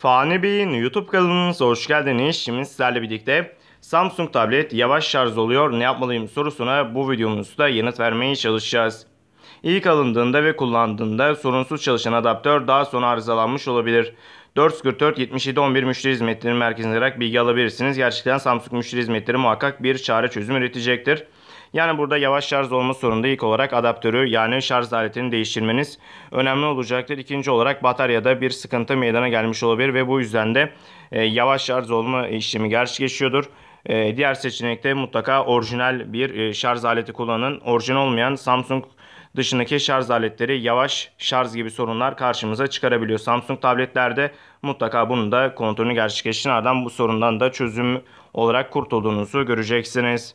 Fani Bey'in YouTube kanalınıza hoş geldiniz. Şimdi sizlerle birlikte Samsung tablet yavaş şarj oluyor ne yapmalıyım sorusuna bu videomuzda yanıt vermeye çalışacağız. İlk alındığında ve kullandığında sorunsuz çalışan adaptör daha sonra arızalanmış olabilir. 444 7711 müşteri hizmetleri merkezine bilgi alabilirsiniz. Gerçekten Samsung müşteri hizmetleri muhakkak bir çare çözüm üretecektir. Yani burada yavaş şarj olma sorununda ilk olarak adaptörü yani şarj aletini değiştirmeniz önemli olacaktır. İkinci olarak bataryada bir sıkıntı meydana gelmiş olabilir ve bu yüzden de e, yavaş şarj olma işlemi gerçekleşiyordur. E, diğer seçenekte mutlaka orijinal bir e, şarj aleti kullanın. Orijinal olmayan Samsung dışındaki şarj aletleri yavaş şarj gibi sorunlar karşımıza çıkarabiliyor. Samsung tabletlerde mutlaka bunun da kontrolünü gerçekleştiren adam bu sorundan da çözüm olarak kurtulduğunuzu göreceksiniz.